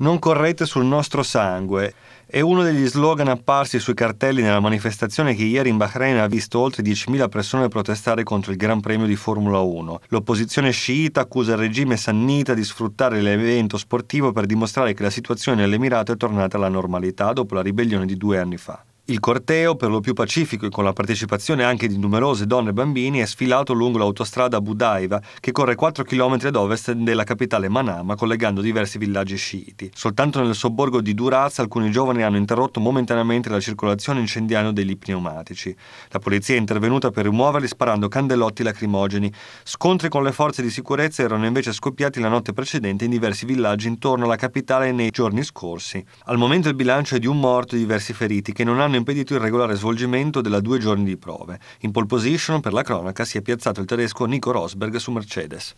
Non correte sul nostro sangue è uno degli slogan apparsi sui cartelli nella manifestazione che ieri in Bahrain ha visto oltre 10.000 persone protestare contro il Gran Premio di Formula 1. L'opposizione sciita accusa il regime sannita di sfruttare l'evento sportivo per dimostrare che la situazione nell'Emirato è tornata alla normalità dopo la ribellione di due anni fa. Il corteo, per lo più pacifico e con la partecipazione anche di numerose donne e bambini, è sfilato lungo l'autostrada Budaiva, che corre 4 km ad ovest della capitale Manama, collegando diversi villaggi sciiti. Soltanto nel sobborgo di Duraz alcuni giovani hanno interrotto momentaneamente la circolazione incendiaria degli pneumatici. La polizia è intervenuta per rimuoverli sparando candelotti lacrimogeni. Scontri con le forze di sicurezza erano invece scoppiati la notte precedente in diversi villaggi intorno alla capitale nei giorni scorsi. Al momento il bilancio è di un morto e diversi feriti che non hanno impedito il regolare svolgimento della due giorni di prove. In pole position, per la cronaca, si è piazzato il tedesco Nico Rosberg su Mercedes.